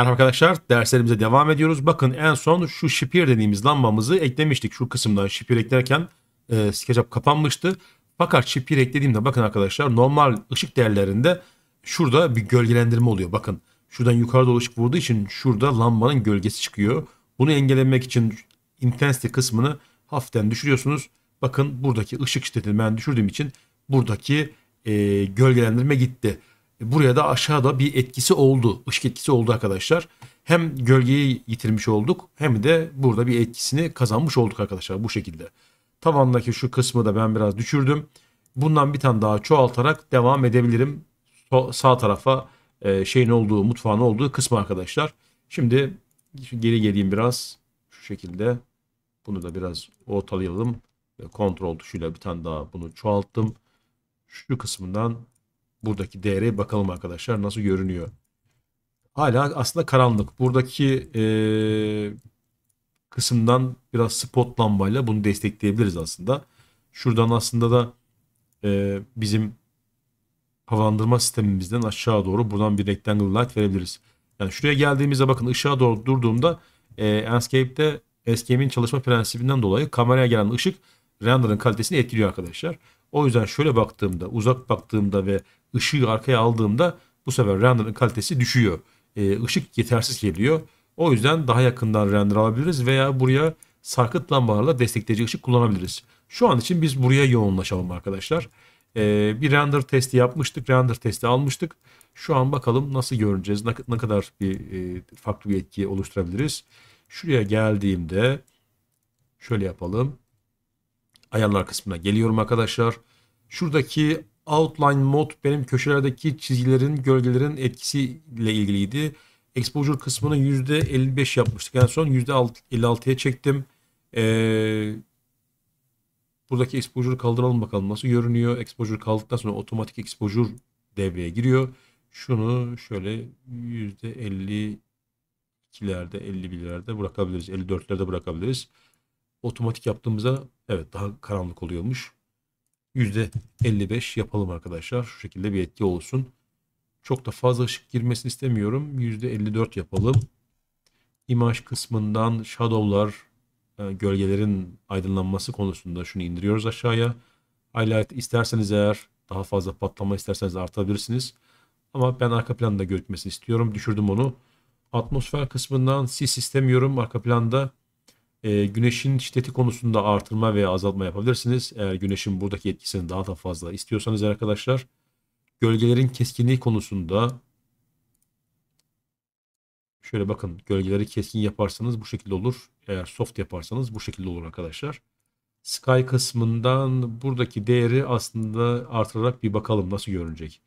Merhaba arkadaşlar derslerimize devam ediyoruz. Bakın en son şu şipir dediğimiz lambamızı eklemiştik şu kısımda. Şipir eklerken e, SketchUp kapanmıştı. Fakat şipir eklediğimde bakın arkadaşlar normal ışık değerlerinde şurada bir gölgelendirme oluyor. Bakın şuradan yukarı doğru ışık vurduğu için şurada lambanın gölgesi çıkıyor. Bunu engellemek için intensity kısmını hafiften düşürüyorsunuz. Bakın buradaki ışık şiddetini ben düşürdüğüm için buradaki e, gölgelendirme gitti. E, buraya da aşağıda bir etkisi oldu. Işık etkisi oldu arkadaşlar. Hem gölgeyi yitirmiş olduk hem de burada bir etkisini kazanmış olduk arkadaşlar bu şekilde. Tavandaki şu kısmı da ben biraz düşürdüm. Bundan bir tane daha çoğaltarak devam edebilirim. Sağ tarafa e, şeyin olduğu, mutfağın olduğu kısmı arkadaşlar. Şimdi geri geleyim biraz. Şu şekilde. Bunu da biraz ortalayalım. Kontrol tuşuyla bir tane daha bunu çoğalttım. Şu kısmından buradaki değere bakalım arkadaşlar nasıl görünüyor. Hala aslında karanlık. Buradaki e, kısımdan biraz spot lambayla bunu destekleyebiliriz aslında. Şuradan aslında da e, bizim havalandırma sistemimizden aşağı doğru buradan bir rectangle light verebiliriz. Yani şuraya geldiğimizde bakın ışığa doğru durduğumda e, Enscape'de Enscape'in çalışma prensibinden dolayı kameraya gelen ışık render'ın kalitesini etkiliyor arkadaşlar. O yüzden şöyle baktığımda, uzak baktığımda ve ışığı arkaya aldığımda bu sefer render'ın kalitesi düşüyor. E, ışık yetersiz geliyor. O yüzden daha yakından render alabiliriz veya buraya sarkıt lambalarla destekleyici ışık kullanabiliriz. Şu an için biz buraya yoğunlaşalım arkadaşlar. E, bir render testi yapmıştık, render testi almıştık. Şu an bakalım nasıl göreceğiz, ne, ne kadar bir e, farklı bir etki oluşturabiliriz. Şuraya geldiğimde şöyle yapalım ayarlar kısmına geliyorum arkadaşlar. Şuradaki outline mod benim köşelerdeki çizgilerin, gölgelerin etkisiyle ilgiliydi. Exposure kısmını %55 yapmıştık. En yani son %56'ya çektim. Ee, buradaki exposure kaldıralım bakalım nasıl görünüyor. Exposure kaldıktan sonra otomatik exposure devreye giriyor. Şunu şöyle %52'lerde, 51'lerde bırakabiliriz. 54'lerde bırakabiliriz. Otomatik yaptığımızda Evet daha karanlık oluyormuş. %55 yapalım arkadaşlar. Şu şekilde bir etki olsun. Çok da fazla ışık girmesini istemiyorum. %54 yapalım. İmaj kısmından shadowlar, e, gölgelerin aydınlanması konusunda şunu indiriyoruz aşağıya. Highlight isterseniz eğer daha fazla patlama isterseniz artabilirsiniz. Ama ben arka planda gözükmesini istiyorum. Düşürdüm onu. Atmosfer kısmından sis istemiyorum. Arka planda e, güneşin şiddeti konusunda artırma veya azaltma yapabilirsiniz. Eğer güneşin buradaki etkisini daha da fazla istiyorsanız arkadaşlar. Gölgelerin keskinliği konusunda şöyle bakın gölgeleri keskin yaparsanız bu şekilde olur. Eğer soft yaparsanız bu şekilde olur arkadaşlar. Sky kısmından buradaki değeri aslında artırarak bir bakalım nasıl görünecek.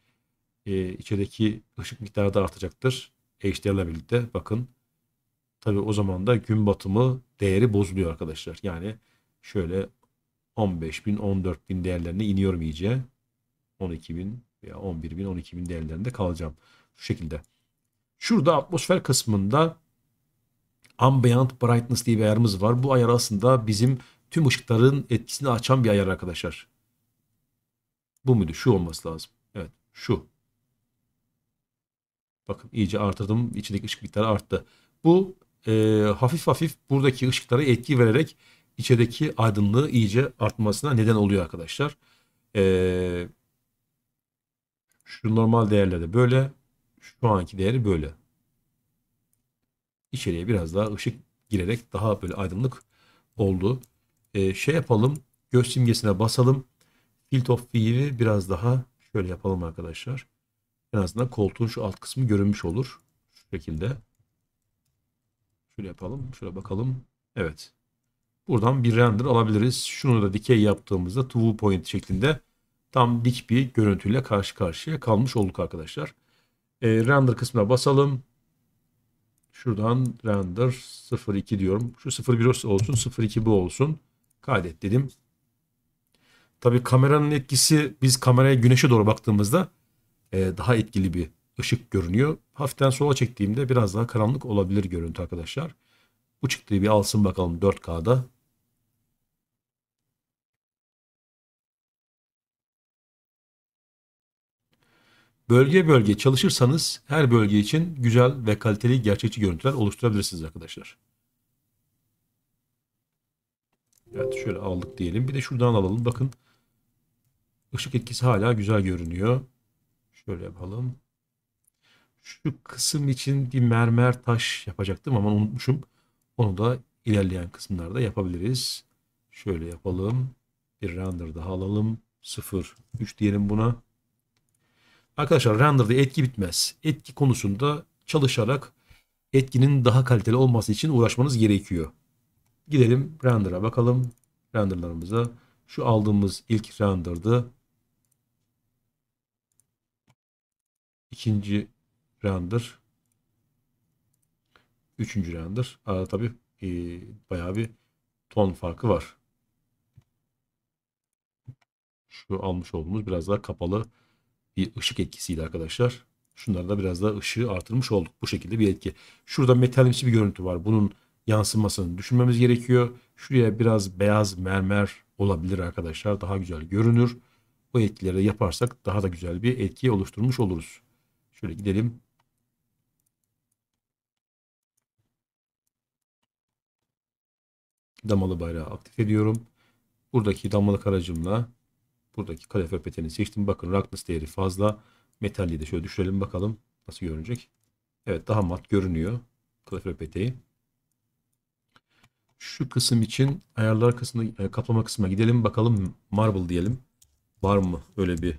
Ee, içerideki ışık miktarı da artacaktır. HDR ile birlikte bakın. Tabi o zaman da gün batımı değeri bozuluyor arkadaşlar. Yani şöyle 15 bin, 14 bin değerlerine iniyorum iyice. 12 bin veya 11 bin, 12 bin değerlerinde kalacağım. Şu şekilde. Şurada atmosfer kısmında Ambient Brightness diye bir ayarımız var. Bu ayar aslında bizim tüm ışıkların etkisini açan bir ayar arkadaşlar. Bu müdür, Şu olması lazım. Evet şu. Bakın iyice artırdım. İçindeki ışık miktarı arttı. Bu e, hafif hafif buradaki ışıklara etki vererek içerideki aydınlığı iyice artmasına neden oluyor arkadaşlar. E, şu normal değerlerde böyle, şu anki değeri böyle. İçeriye biraz daha ışık girerek daha böyle aydınlık oldu. E, şey yapalım, göz simgesine basalım. Field of View'i biraz daha şöyle yapalım arkadaşlar. En azından koltuğun şu alt kısmı görünmüş olur. Şu şekilde. Şöyle yapalım. Şöyle bakalım. Evet. Buradan bir render alabiliriz. Şunu da dikey yaptığımızda to point şeklinde tam dik bir görüntüyle karşı karşıya kalmış olduk arkadaşlar. E, render kısmına basalım. Şuradan render 02 diyorum. Şu 01 olsun 02 bu olsun. Kaydet dedim. Tabi kameranın etkisi biz kameraya güneşe doğru baktığımızda e, daha etkili bir ışık görünüyor. Hafiften sola çektiğimde biraz daha karanlık olabilir görüntü arkadaşlar. Bu çıktığı bir alsın bakalım 4K'da. Bölge bölge çalışırsanız her bölge için güzel ve kaliteli gerçekçi görüntüler oluşturabilirsiniz arkadaşlar. Evet şöyle aldık diyelim. Bir de şuradan alalım. Bakın ışık etkisi hala güzel görünüyor. Şöyle yapalım şu kısım için bir mermer taş yapacaktım ama unutmuşum. Onu da ilerleyen kısımlarda yapabiliriz. Şöyle yapalım. Bir render daha alalım. 0, 3 diyelim buna. Arkadaşlar render'da etki bitmez. Etki konusunda çalışarak etkinin daha kaliteli olması için uğraşmanız gerekiyor. Gidelim render'a bakalım. Render'larımıza. Şu aldığımız ilk render'dı. İkinci Render Üçüncü render. Arada tabi e, bayağı bir ton farkı var. Şu almış olduğumuz biraz daha kapalı bir ışık etkisiydi arkadaşlar. Şunlarda da biraz daha ışığı artırmış olduk. Bu şekilde bir etki. Şurada metalimsi bir görüntü var. Bunun yansımasını düşünmemiz gerekiyor. Şuraya biraz beyaz mermer olabilir arkadaşlar. Daha güzel görünür. Bu etkileri yaparsak daha da güzel bir etki oluşturmuş oluruz. Şöyle gidelim. damalı bayrağı aktif ediyorum. Buradaki damalık aracımla buradaki kalefer peteni seçtim. Bakın roughness değeri fazla. Metalliği de şöyle düşürelim bakalım nasıl görünecek. Evet daha mat görünüyor kalefer peteği. Şu kısım için ayarlar kısmına, e, kaplama kısmına gidelim bakalım marble diyelim. Var mı öyle bir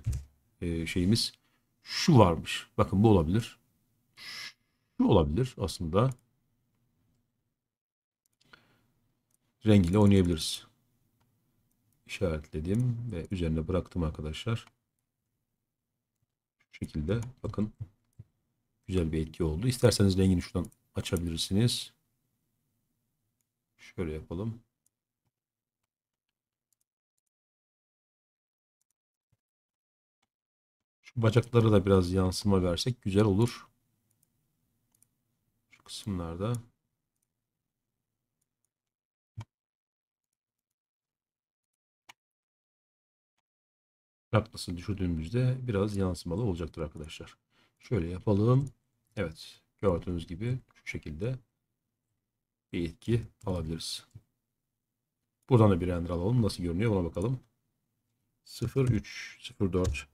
e, şeyimiz? Şu varmış. Bakın bu olabilir. Şu olabilir aslında. rengiyle oynayabiliriz. İşaretledim ve üzerine bıraktım arkadaşlar. Şu şekilde bakın güzel bir etki oldu. İsterseniz rengini şuradan açabilirsiniz. Şöyle yapalım. Şu bacaklara da biraz yansıma versek güzel olur. Şu kısımlarda. taklasını düşürdüğümüzde biraz yansımalı olacaktır arkadaşlar. Şöyle yapalım. Evet gördüğünüz gibi şu şekilde bir etki alabiliriz. Buradan da bir render alalım. Nasıl görünüyor ona bakalım. 03 04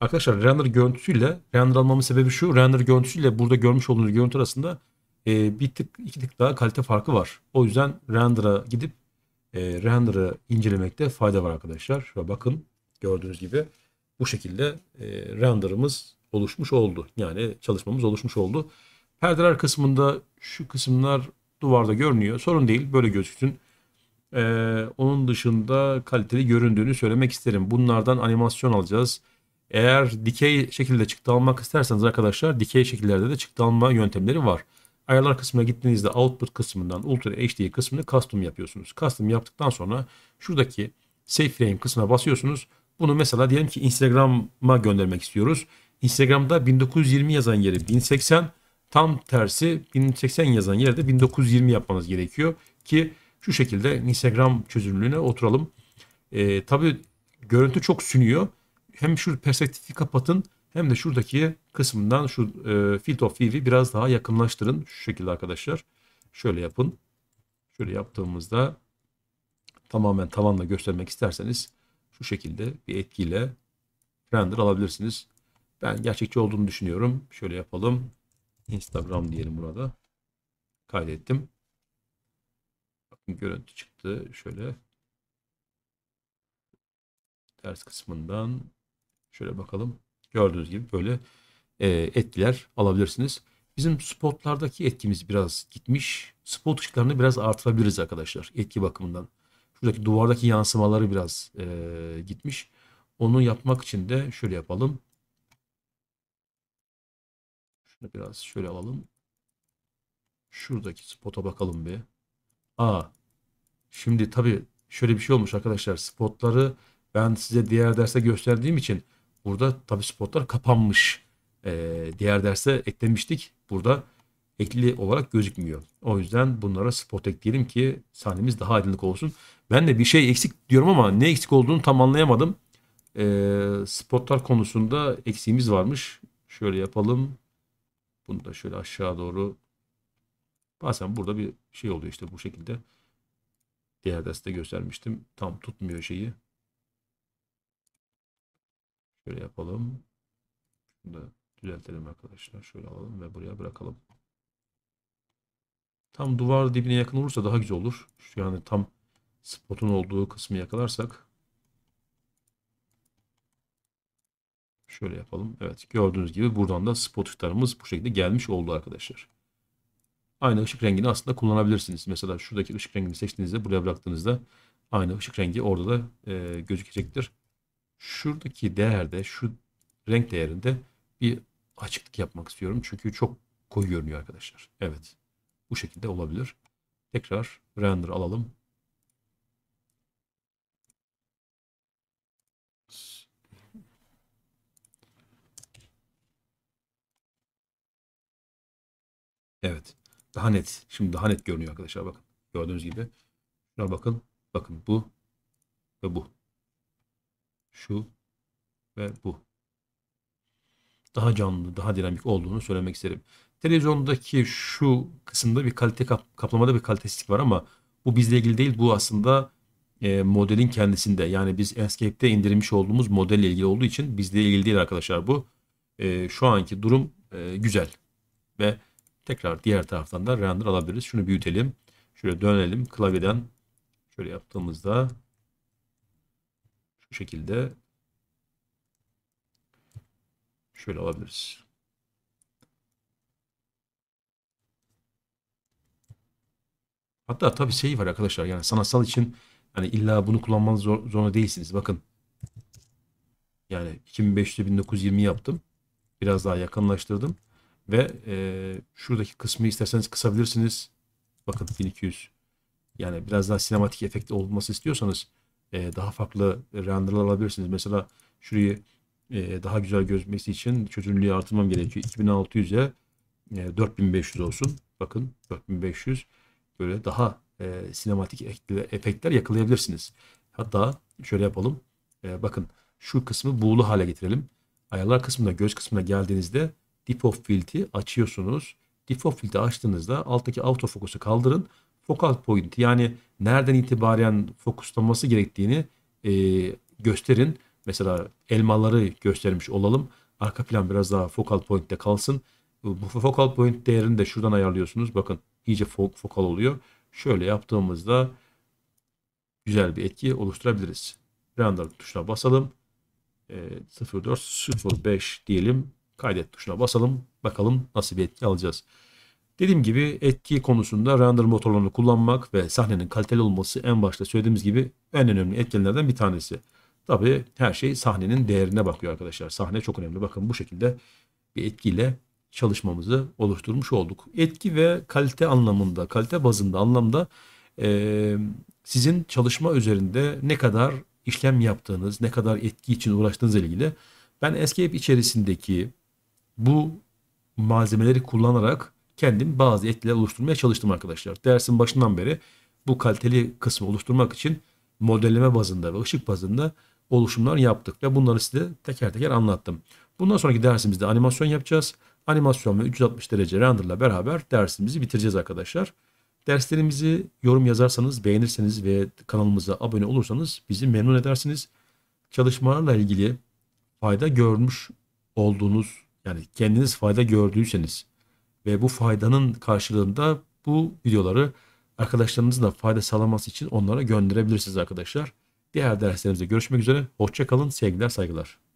Arkadaşlar render görüntüsüyle render almamın sebebi şu. Render görüntüsüyle burada görmüş olduğunuz görüntü arasında e, bir tık iki tık daha kalite farkı var. O yüzden render'a gidip e, render'ı incelemekte fayda var arkadaşlar. Şöyle bakın Gördüğünüz gibi bu şekilde e, renderımız oluşmuş oldu. Yani çalışmamız oluşmuş oldu. Perdeler kısmında şu kısımlar duvarda görünüyor. Sorun değil böyle gözüksün. Ee, onun dışında kaliteli göründüğünü söylemek isterim. Bunlardan animasyon alacağız. Eğer dikey şekilde çıktı almak isterseniz arkadaşlar dikey şekillerde de çıktı alma yöntemleri var. Ayarlar kısmına gittiğinizde output kısmından Ultra HD kısmını custom yapıyorsunuz. Custom yaptıktan sonra şuradaki save frame kısmına basıyorsunuz. Bunu mesela diyelim ki Instagram'a göndermek istiyoruz. Instagram'da 1920 yazan yeri 1080 tam tersi 1080 yazan yerde 1920 yapmanız gerekiyor ki şu şekilde Instagram çözünürlüğüne oturalım. E, tabii görüntü çok sünüyor. Hem şu perspektifi kapatın hem de şuradaki kısmından şu e, field of view'i biraz daha yakınlaştırın. Şu şekilde arkadaşlar. Şöyle yapın. Şöyle yaptığımızda tamamen tavanla göstermek isterseniz şu şekilde bir etkiyle render alabilirsiniz. Ben gerçekçi olduğunu düşünüyorum. Şöyle yapalım. Instagram diyelim burada. Kaydettim. Bakın görüntü çıktı. Şöyle ters kısmından şöyle bakalım. Gördüğünüz gibi böyle e, etkiler alabilirsiniz. Bizim spotlardaki etkimiz biraz gitmiş. Spot ışıklarını biraz artırabiliriz arkadaşlar etki bakımından şuradaki duvardaki yansımaları biraz e, gitmiş. Onu yapmak için de şöyle yapalım. Şunu biraz şöyle alalım. Şuradaki spota bakalım bir. Aa. Şimdi tabii şöyle bir şey olmuş arkadaşlar. Spotları ben size diğer derste gösterdiğim için burada tabii spotlar kapanmış. Ee, diğer derse eklemiştik. Burada ekli olarak gözükmüyor. O yüzden bunlara spot ekleyelim ki sahnemiz daha aydınlık olsun. Ben de bir şey eksik diyorum ama ne eksik olduğunu tam anlayamadım. Ee, spotlar konusunda eksiğimiz varmış. Şöyle yapalım. Bunu da şöyle aşağı doğru. Bazen burada bir şey oluyor işte bu şekilde. Diğer derste göstermiştim. Tam tutmuyor şeyi. Şöyle yapalım. Şunu da düzeltelim arkadaşlar. Şöyle alalım ve buraya bırakalım. Tam duvar dibine yakın olursa daha güzel olur. Yani tam spotun olduğu kısmı yakalarsak. Şöyle yapalım. Evet gördüğünüz gibi buradan da spot ışıklarımız bu şekilde gelmiş oldu arkadaşlar. Aynı ışık rengini aslında kullanabilirsiniz. Mesela şuradaki ışık rengini seçtiğinizde buraya bıraktığınızda aynı ışık rengi orada da e, gözükecektir. Şuradaki değerde şu renk değerinde bir açıklık yapmak istiyorum. Çünkü çok koyu görünüyor arkadaşlar. Evet. Bu şekilde olabilir. Tekrar render alalım. Evet. Daha net. Şimdi daha net görünüyor arkadaşlar bakın. Gördüğünüz gibi. Şuna bakın. Bakın bu ve bu. Şu ve bu. Daha canlı, daha dinamik olduğunu söylemek isterim. Televizyondaki şu kısımda bir kalite kap kaplamada bir kalitesizlik var ama bu bizle ilgili değil. Bu aslında e, modelin kendisinde. Yani biz Enscape'de indirmiş olduğumuz modelle ilgili olduğu için bizle ilgili değil arkadaşlar bu. E, şu anki durum e, güzel. Ve tekrar diğer taraftan da render alabiliriz. Şunu büyütelim. Şöyle dönelim. Klavyeden şöyle yaptığımızda şu şekilde şöyle alabiliriz. Hatta tabii şey var arkadaşlar yani sanatsal için hani illa bunu kullanmanız zor, zorunda değilsiniz. Bakın yani 2500 1920 yaptım. Biraz daha yakınlaştırdım. Ve e, şuradaki kısmı isterseniz kısabilirsiniz. Bakın 1200. Yani biraz daha sinematik efekt olması istiyorsanız e, daha farklı renderler alabilirsiniz. Mesela şurayı e, daha güzel gözmesi için çözünürlüğü artırmam gerekiyor. 2600'e e, 4500 olsun. Bakın 4500 böyle daha e, sinematik efektler yakalayabilirsiniz. Hatta şöyle yapalım. E, bakın şu kısmı buğulu hale getirelim. Ayarlar kısmında göz kısmına geldiğinizde Deep of Field'i açıyorsunuz. Deep of Field'i açtığınızda alttaki autofokusu kaldırın. Focal point yani nereden itibaren fokuslanması gerektiğini e, gösterin. Mesela elmaları göstermiş olalım. Arka plan biraz daha focal point'te kalsın. Bu focal point değerini de şuradan ayarlıyorsunuz. Bakın iyice fok fokal oluyor. Şöyle yaptığımızda güzel bir etki oluşturabiliriz. Render tuşuna basalım. E, ee, 0405 diyelim. Kaydet tuşuna basalım. Bakalım nasıl bir etki alacağız. Dediğim gibi etki konusunda render motorlarını kullanmak ve sahnenin kaliteli olması en başta söylediğimiz gibi en önemli etkenlerden bir tanesi. Tabii her şey sahnenin değerine bakıyor arkadaşlar. Sahne çok önemli. Bakın bu şekilde bir etkiyle çalışmamızı oluşturmuş olduk. Etki ve kalite anlamında, kalite bazında anlamda e, sizin çalışma üzerinde ne kadar işlem yaptığınız, ne kadar etki için ile ilgili ben Escape içerisindeki bu malzemeleri kullanarak kendim bazı etkiler oluşturmaya çalıştım arkadaşlar. Dersin başından beri bu kaliteli kısmı oluşturmak için modelleme bazında ve ışık bazında oluşumlar yaptık ve bunları size teker teker anlattım. Bundan sonraki dersimizde animasyon yapacağız animasyon ve 360 derece renderla beraber dersimizi bitireceğiz arkadaşlar. Derslerimizi yorum yazarsanız, beğenirseniz ve kanalımıza abone olursanız bizi memnun edersiniz. Çalışmalarla ilgili fayda görmüş olduğunuz, yani kendiniz fayda gördüyseniz ve bu faydanın karşılığında bu videoları arkadaşlarınızın da fayda sağlaması için onlara gönderebilirsiniz arkadaşlar. Diğer derslerimizde görüşmek üzere. hoşçakalın sevgiler, saygılar.